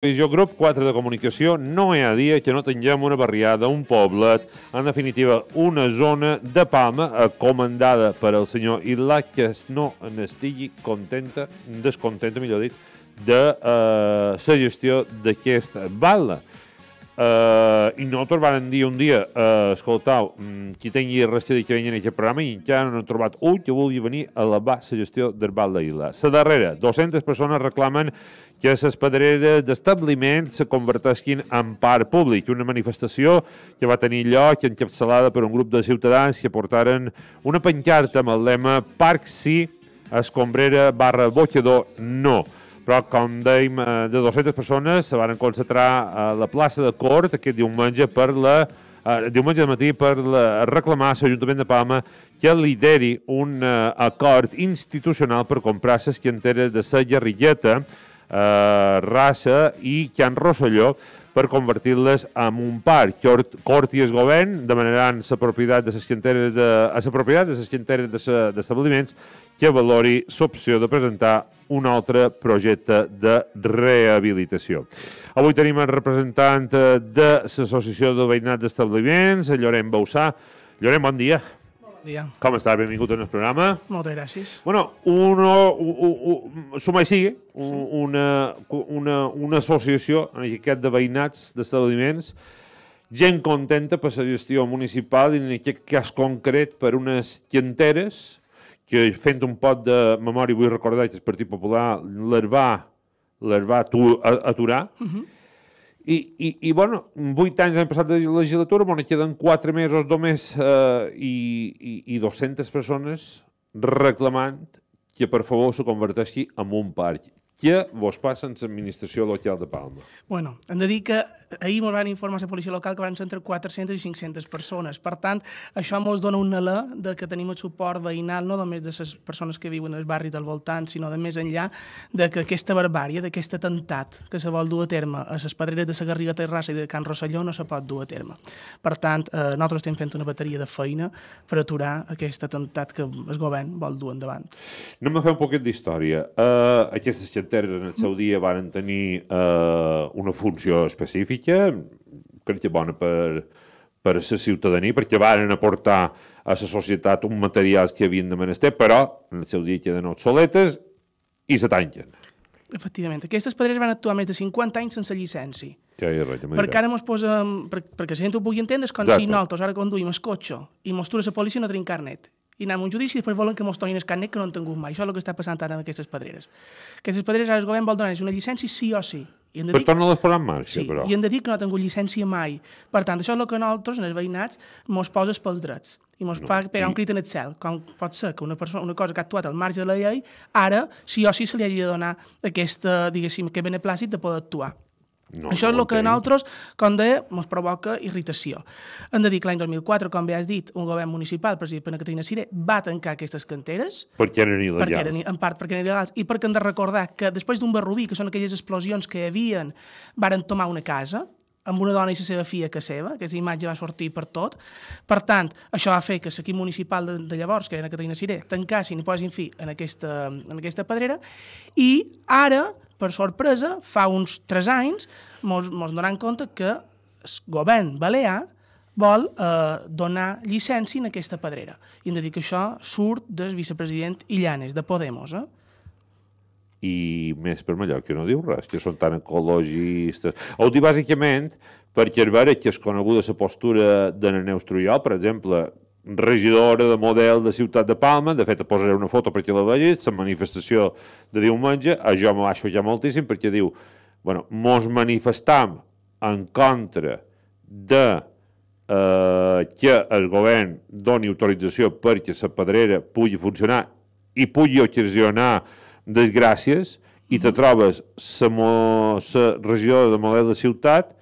Jo, Grup 4 de Comunicació, no hi ha dia que no tinguem una barriada, un poblet, en definitiva, una zona de Palma comandada per el senyor Ilà que no n'estigui contenta, descontenta, millor dit, de eh, gestió d'aquesta bala. Uh, I nosaltres vam dir un dia, uh, eh, escoltau, mm, qui tingui resta de que venien a aquest programa i encara no han trobat un que vulgui venir a la bassa gestió Val d'Aila. La darrera, 200 persones reclamen que les pedreres d'establiment se converteixin en part públic. Una manifestació que va tenir lloc encapçalada per un grup de ciutadans que portaren una pancarta amb el lema Parc sí, escombrera barra botxador no però com dèiem, eh, de 200 persones se van concentrar a la plaça de Cort aquest diumenge per la eh, diumenge de matí per la, reclamar a l'Ajuntament de Palma que lideri un eh, acord institucional per comprar les quinteres de la guerrilleta, eh, raça i Can Rosselló per convertir-les en un parc. Cort, Cort i el govern demanaran la propietat de les quinteres de, a la propietat de les llanteres d'establiments que valori l'opció de presentar un altre projecte de rehabilitació. Avui tenim el representant eh, de l'Associació de Veïnat d'Establiments, Llorem Bausà. Llorem, bon dia. Bon dia. Com estàs? Benvingut al programa. Moltes gràcies. Bueno, uno, suma i sigue, una, una, una associació, en aquest de veïnats d'establiments, gent contenta per la gestió municipal, i en aquest cas concret per unes llenteres que fent un pot de memòria vull recordar que el Partit Popular les va, les va aturar, uh -huh. I, i, i, bueno, vuit anys han passat de legislatura, bueno, queden quatre mesos només eh, i, i, i 200 persones reclamant que per favor se converteixi en un parc. Què vos passa en l'administració local de Palma? Bueno, hem de dir que ahir ens van informar la policia local que van ser entre 400 i 500 persones. Per tant, això ens dona un alè de que tenim el suport veïnal no només de les persones que viuen al barri del voltant, sinó de més enllà de que aquesta barbària, d'aquest atemptat que se vol dur a terme a les pedreres de la Garriga Terrassa i de Can Rosselló no se pot dur a terme. Per tant, eh, nosaltres estem fent una bateria de feina per aturar aquest atemptat que el govern vol dur endavant. No me fa un poquet d'història. Uh, aquestes xanteres en el seu dia van tenir uh, una funció específica mica, crec que bona per, per a la ciutadania, perquè varen aportar a la societat un materials que havien de menester, però en el seu dia queden obsoletes i se tanquen. Efectivament. Aquestes pedreres van actuar més de 50 anys sense llicència. Ja, ja, res, ja perquè ara mos posem... Per, perquè si gent ho pugui entendre, és com Exacte. si nosaltres ara conduïm el cotxe i mos la policia i no tenim carnet i anem a un judici i després volen que mos tornin el carnet que no han tingut mai. Això és el que està passant ara amb aquestes pedreres. Aquestes pedreres, ara el govern vol donar les una llicència sí o sí. I hem de dir... Però torna les en marxa, sí, però. I hem de dir que no ha tingut llicència mai. Per tant, això és el que nosaltres, en els veïnats, mos poses pels drets i mos no. fa pegar un crit en el cel. Com pot ser que una, persona, una cosa que ha actuat al marge de la llei, ara sí o sí se li hagi de donar aquesta, diguéssim, que beneplàcit de poder actuar. No, Això és el que en nosaltres, com deia, ens provoca irritació. Hem de dir que l'any 2004, com bé has dit, un govern municipal presidit per Caterina Cire va tancar aquestes canteres. Perquè eren il·legals. Perquè eren, en part perquè eren il·legals i perquè hem de recordar que després d'un barrubí, que són aquelles explosions que hi havien, varen tomar una casa, amb una dona i la seva filla que seva, aquesta imatge va sortir per tot. Per tant, això va fer que l'equip municipal de, de llavors, que era Catalina Ciré, tancassin i posin fi en aquesta, en aquesta pedrera, i ara per sorpresa, fa uns tres anys, ens mos donan compte que el govern balear vol eh, donar llicència en aquesta pedrera. I hem de dir que això surt del vicepresident Illanes, de Podemos. Eh? i més per Mallorca no diu res, que són tan ecologistes. Ho dic bàsicament perquè és vera que és coneguda la postura de Neus Trujol, per exemple, regidora de model de Ciutat de Palma, de fet posaré una foto perquè la vegis, la manifestació de diumenge, això m'ho va ja moltíssim perquè diu, bueno, mos manifestam en contra de eh, que el govern doni autorització perquè la pedrera pugui funcionar i pugui ocasionar desgràcies i te mm-hmm. trobes la regidora de model de ciutat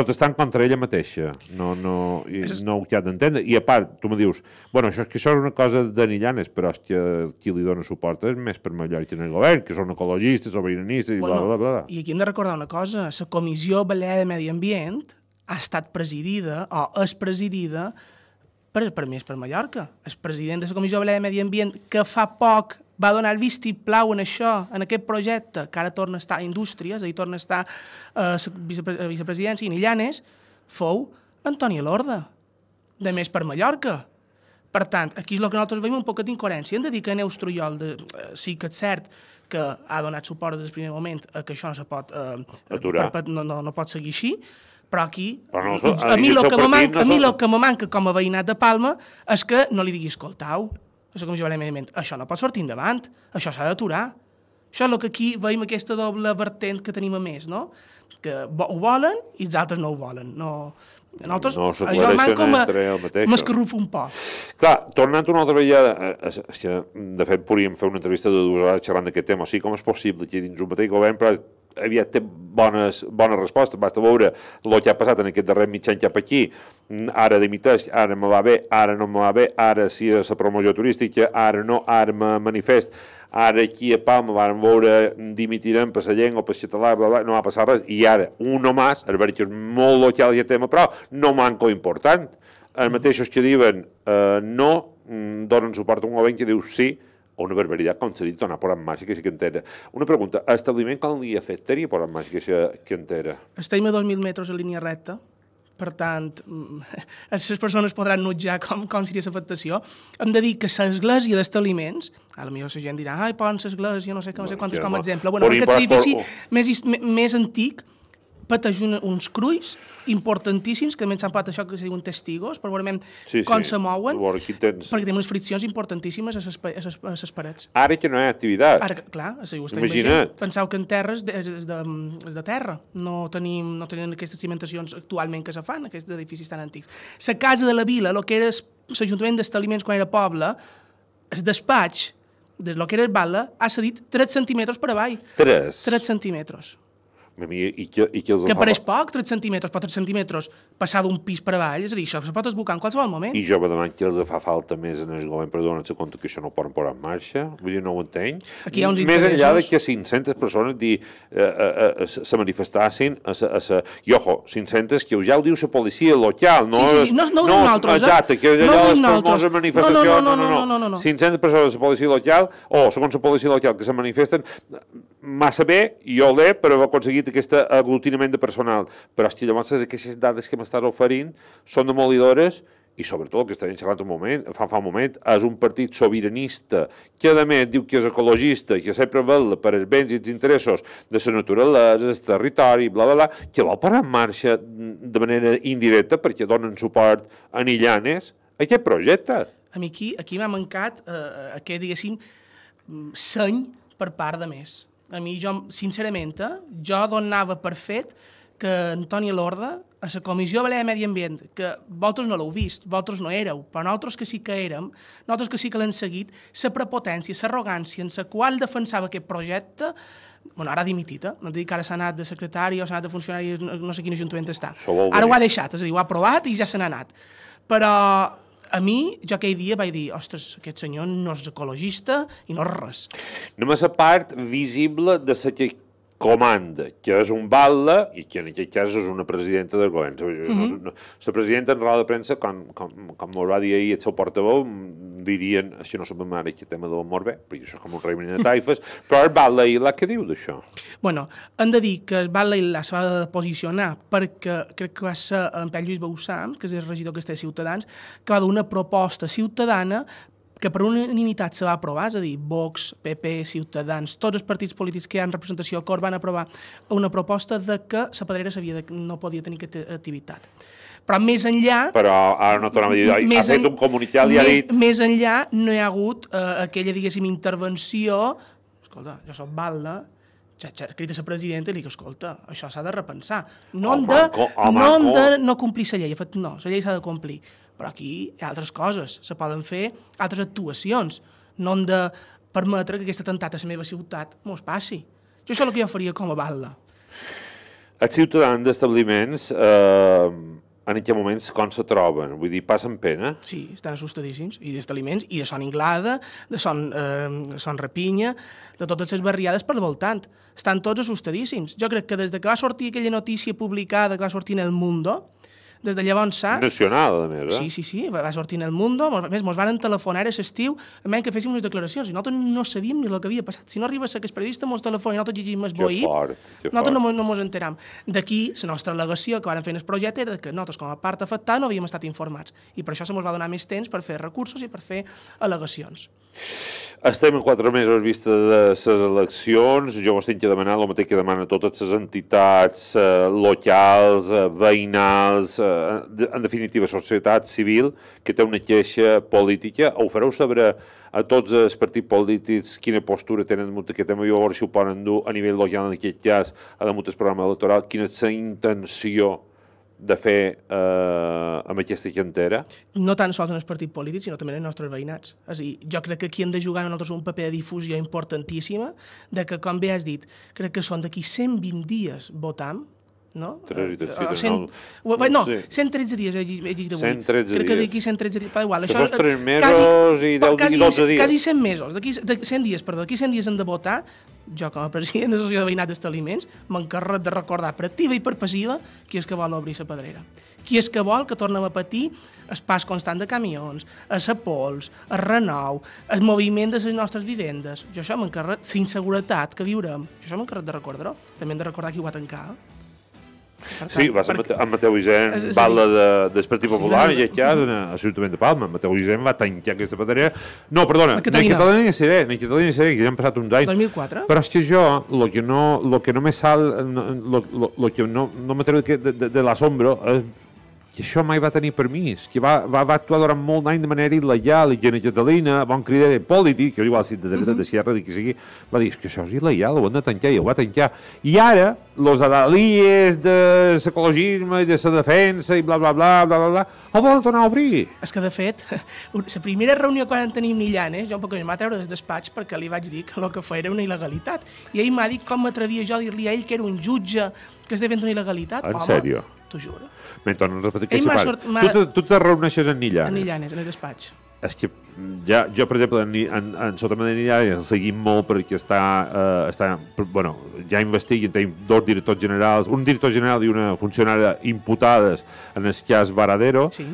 t'estan contra ella mateixa. No, no, i no ho ha d'entendre. I a part, tu me dius, bueno, això és que això és una cosa d'anillanes, però és que qui li dona suport és més per Mallorca en el govern, que són ecologistes, sobiranistes, i bueno, bla, bla, bla. I aquí hem de recordar una cosa, la Comissió Balear de Medi Ambient ha estat presidida, o és presidida, per, per més per Mallorca. El president de la Comissió Balear de Medi Ambient, que fa poc va donar el vistiplau en això, en aquest projecte, que ara torna a estar a Indústries, ahir torna a estar a eh, la eh, vicepresidència i Illanes, fou Antoni Lorda, de més per Mallorca. Per tant, aquí és el que nosaltres veiem un poquet d'incoherència. Hem de dir que Neus Trullol de, uh, sí que és cert que ha donat suport des del primer moment a que això no se pot... Eh, Aturar. Per, no, no, no pot seguir així, però aquí... Però no, a, a, a mi el que me manca, no a mi el que me manca com a veïnat de Palma és que no li digui escoltau la Comissió Valenciana això no pot sortir endavant, això s'ha d'aturar. Això és el que aquí veiem aquesta doble vertent que tenim a més, no? Que ho volen i els altres no ho volen. No, nosaltres, no allò anant com a... M'escarrufo un poc. Clar, tornant una altra vegada, eh, és que, de fet, podríem fer una entrevista de dues hores xerrant d'aquest tema. O sigui, com és possible que dins un mateix govern, però aviat té bones, bones respostes. Basta veure el que ha passat en aquest darrer mitjan cap aquí. Mm, ara dimiteix, ara me va bé, ara no me va bé, ara sí és la promoció turística, ara no, ara me manifest ara aquí a Palma van veure dimitiran per la llengua, per català, bla, bla, no va passar res, i ara un o més, el verge és molt local i tema, però no manco important. Els mateixos que diuen eh, no, mm, donen suport a un govern que diu sí, o una barbaritat, com s'ha dit donar por en màgica que entera. Una pregunta, establiment com li afectaria por en que si que entera? Estem a 2.000 metres a línia recta, per tant, mm, les persones podran notjar com, com seria l'afectació. Hem de dir que l'església d'estaliments, a la millor la gent dirà, ai, pon l'església, no sé, no sé quantos, com a exemple. Bueno, aquest edifici més, més antic, pateix un, uns cruis importantíssims, que també s'han patat això que se diuen testigos, però veurem sí, com sí. se mouen, tens... perquè tenim unes friccions importantíssimes a les parets. Ara que no hi ha activitat. Ara, clar, si ho estem veient, Penseu que en terra és de, és de, és de terra, no tenim, no tenim aquestes cimentacions actualment que se fan, aquests edificis tan antics. La casa de la vila, el que era l'Ajuntament d'Estaliments quan era poble, el despatx, de lo que era el bala, ha cedit 3 centímetres per avall. 3? 3 centímetres. I, que, i que, que apareix poc, 3 centímetres, però 3 centímetres passar d'un pis per avall, és a dir, això se pot esbocar en qualsevol moment. I jo me demano que els fa falta més en el govern per donar-se compte que això no ho poden posar en marxa, vull dir, no ho entenc. Aquí hi ha uns Més interessos. enllà de que 500 persones di, eh, eh, eh se manifestassin, a, a, a, i ojo, 500 que ja ho diu la policia local, no? Sí, sí, sí. Eh? no, no, no, nosaltres, exacte, que allà no les famoses manifestacions, no, no, no, no, no, no, no, 500 persones de la policia local, o segons la policia local que se manifesten, massa bé, jo l'he, però heu aconseguit aquest aglutinament de personal. Però, hosti, llavors aquestes dades que m'estàs oferint són demolidores i sobretot el que estàvem xerrant un moment, fa, fa un moment, és un partit sobiranista que a més diu que és ecologista i que sempre vel per els béns i els interessos de la naturalesa, el territori, bla, bla, bla, que vol parar en marxa mm, de manera indirecta perquè donen suport a Nillanes a aquest projecte. A mi aquí, aquí m'ha mancat eh, eh aquest, diguéssim, mm, seny per part de més a mi, jo, sincerament, eh, jo donava per fet que Antoni Lorda, a la Comissió de Balea Medi Ambient, que vosaltres no l'heu vist, vosaltres no éreu, però nosaltres que sí que érem, nosaltres que sí que l'hem seguit, la prepotència, l'arrogància en la qual defensava aquest projecte, bueno, ara ha dimitit, eh? no dic que ara s'ha anat de secretari o s'ha anat de funcionari, no sé quin ajuntament està. Ara ho ha deixat, és a dir, ho ha aprovat i ja se n'ha anat. Però a mi, jo aquell dia vaig dir, ostres, aquest senyor no és ecologista i no és res. Només a part visible de la comanda, que és un balda i que en aquest cas és una presidenta del govern. Mm -hmm. No, la presidenta en roda de premsa, com, com, com m'ho va dir ahir el seu portaveu, mm, dirien, si no sabem ara aquest tema del mort bé, perquè això és com un rei de taifes, però el balda i la que diu d'això? Bueno, hem de dir que el balda i la s'ha de posicionar perquè crec que va ser en Pere Lluís Bausam, que és el regidor que està de Ciutadans, que va donar una proposta ciutadana que per unanimitat se va aprovar, és a dir, Vox, PP, Ciutadans, tots els partits polítics que hi han representació al Cor van aprovar una proposta de que la pedrera que no podia tenir aquesta activitat. Però més enllà... Però ara no tornem a dir, ha fet en, un comunicat i ha dit... Més enllà no hi ha hagut eh, aquella, diguéssim, intervenció... Escolta, jo soc balda, ja, ja, crida la presidenta i li dic, escolta, això s'ha de repensar. No home, de, home, no, hem de no complir la llei. Fet, no, la llei s'ha de complir. Però aquí hi ha altres coses, se poden fer altres actuacions, no hem de permetre que aquest atemptat a la meva ciutat mos passi. Jo això és el que jo faria com a balda. Els ciutadans d'establiments eh, en aquest moments com se troben? Vull dir, passen pena? Sí, estan assustadíssims, i d'establiments, i de Son Inglada, de Son, eh, de son Rapinya, de totes les barriades per voltant. Estan tots assustadíssims. Jo crec que des de que va sortir aquella notícia publicada que va sortir en El Mundo, des de llavors s'ha... Nacional, a més, eh? Sí, sí, sí, va sortir en el Mundo, a més, mos van telefonar a l'estiu, a menys que féssim unes declaracions, i nosaltres no sabíem ni el que havia passat. Si no arriba a ser que periodista mos telefona i nosaltres llegim el boí, nosaltres no, no mos enteram. D'aquí, la nostra al·legació que varen fer en el projecte era que nosaltres, com a part afectada, no havíem estat informats. I per això se mos va donar més temps per fer recursos i per fer al·legacions. Estem en quatre mesos vista de les eleccions. Jo m'estic que demanar el mateix que demana totes les entitats eh, locals, eh, veïnals, eh, en definitiva, societat civil que té una queixa política. Ho fareu saber a tots els partits polítics quina postura tenen molt aquest tema i veure si ho poden dur a nivell local, en aquest cas, a damunt del programa electoral, quina és la intenció de fer eh, amb aquesta cantera? No tan sols en els partits polítics, sinó també en els nostres veïnats. És a dir, jo crec que aquí hem de jugar nosaltres un paper de difusió importantíssima, de que, com bé has dit, crec que són d'aquí 120 dies votant, no? 385, 100, no, no, no, sé. 113 dies he, he dit d'avui. 113 Crec que d'aquí 113 dies, però igual. Això, 3 eh, mesos quasi, i 10 quasi, 12 dies. Quasi 100 mesos, d'aquí 100 dies, perdó, d'aquí 100 dies hem de votar, jo com a president de l'Associació de Veïnat d'Estaliments, m'encarrec de recordar per activa i per passiva qui és que vol obrir la pedrera. Qui és que vol que tornem a patir el pas constant de camions, a la pols, el renou, el moviment de les nostres vivendes. Jo això m'encarrec, la inseguretat que viurem, jo això m'encarrec de recordar-ho. També hem de recordar qui ho va tancar. Eh? tant, sí, va perquè... amb Mateu Isen, sí. de, del Partit Popular, sí, i aquí a l'Ajuntament de Palma. Mateu Isen va tancar aquesta pateria. No, perdona, en Catalunya hi Seré, en Catalunya Seré, que ja han passat uns anys. 2004? Però és que jo, lo que no, lo que no me sal, lo, que no, no m'atreu de, de, de, de eh, és i això mai va tenir permís, que va, va, va actuar durant molt d'any de manera il·legal, i Gina Catalina, bon crider de polític, que igual si de veritat de sierra, de sigui, va dir, que això és il·legal, ho han de tancar, i ho va tancar. I ara, los adalies de l'ecologisme i de la defensa i bla, bla, bla, bla, bla, bla, ho volen tornar a obrir. És que, de fet, la primera reunió que van tenir amb eh, jo un poc animar a treure des despatx perquè li vaig dir que el que fa era una il·legalitat. I ell m'ha dit com m'atrevia jo a dir-li a ell que era un jutge que es devia una il·legalitat. Ah, en sèrio? t'ho juro. Mentre no repetit que s'hi tu, tu te reuneixes en Nillanes. En Nillanes, en el despatx. És que ja, jo, per exemple, en, en, en sota de Nillanes el seguim molt perquè està, eh, està bueno, ja investigui, tenim dos directors generals, un director general i una funcionària imputades en el cas Varadero. Sí.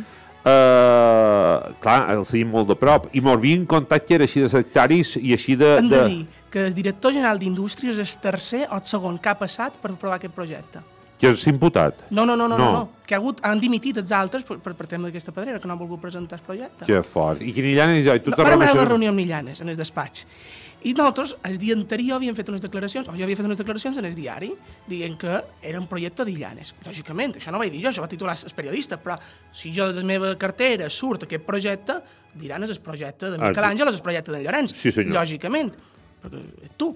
Eh, clar, el seguim molt de prop i mos en contacte era així de sectaris i així de... Hem de, de dir que el director general d'Indústries és tercer o el segon que ha passat per provar aquest projecte. Que és imputat? No, no, no, no, no. no, que ha hagut, han dimitit els altres per, per, per tema d'aquesta pedrera, que no han volgut presentar el projecte. Que fort. I quin Illanes? I tu no, ara m'ha una reunió amb Illanes, en el despatx. I nosaltres, el dia anterior, havíem fet unes declaracions, o jo havia fet unes declaracions en el diari, dient que era un projecte d'Illanes. Lògicament, això no ho vaig dir jo, això va titular el periodista, però si jo de la meva cartera surt aquest projecte, diran és el projecte de ah, Miquel Àngel, és el projecte d'en Llorenç. Sí, senyor. Lògicament, perquè tu.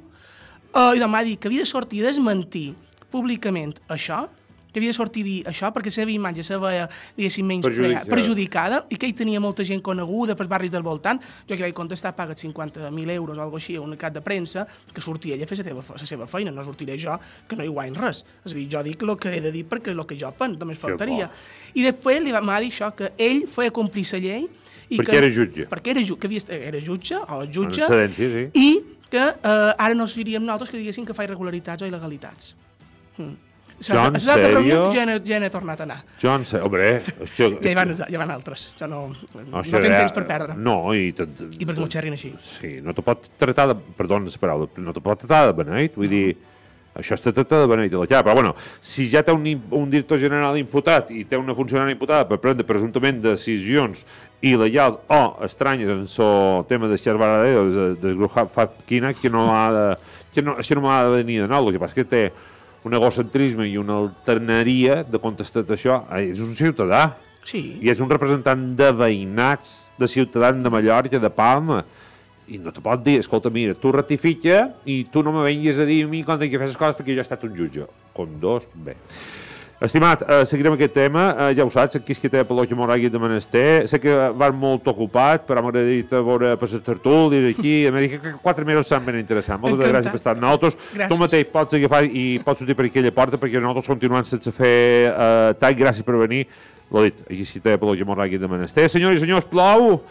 Uh, I demà dir que havia de sortir a desmentir públicament això, que havia de sortir dir això perquè la seva imatge se veia, diguéssim, menys perjudicada. Eh? perjudicada i que hi tenia molta gent coneguda per barris del voltant. Jo que vaig contestar, paga 50.000 euros o alguna així a un cap de premsa, que sortia ella a fer la, teva, la seva feina, no sortiré jo, que no hi guany res. És a dir, jo dic el que he de dir perquè el que jo pen, només faltaria. I després li va dir això, que ell feia complir la llei i perquè que, era jutge. Perquè era, que havia, era jutge, o jutge, sí. i que eh, ara no seríem nosaltres que diguéssim que fa irregularitats o il·legalitats. Mm. John a la reunió ja he, ja tornat a anar. en sèrio? hombre... Hòstia, ja, hi van, ja van altres, ja no, no tinc temps per perdre. No, i... Tot, I perquè m'ho xerrin així. Sí, no te pot tratar de... Perdona la paraula, no te pot tratar de beneit, vull dir... Això està tractat de beneit. la llar, però bueno, si ja té un, un director general imputat i té una funcionària imputada per prendre presumptament decisions i leials o estranyes en el tema de xerbaradero, de, de Grup Fab Quina, que no ha de... Que no, això no m'ha de venir de nou, el que passa que té un egocentrisme i una alternaria de contestar això. Ah, és un ciutadà. Sí. I és un representant de veïnats, de ciutadans de Mallorca, de Palma. I no te pot dir, escolta, mira, tu ratifica i tu no me venguis a dir a mi quan que fes les coses perquè jo he estat un jutge. Com dos, bé. Estimat, eh, seguirem aquest tema. Eh, ja ho saps, aquí és que té Pelotxa Moragui de Menester. Sé que van molt ocupat, però m'agradaria veure per tertul, tertúlies aquí. A Amèrica, quatre mesos s'han ben interessant. Moltes Encantat. gràcies per estar amb nosaltres. Gràcies. Tu mateix pots agafar i pots sortir per aquella porta perquè nosaltres continuem sense fer eh, tall. Gràcies per venir. L'ho dit, aquí que té Pelotxa Moragui de Menester. Senyors i senyors, plou!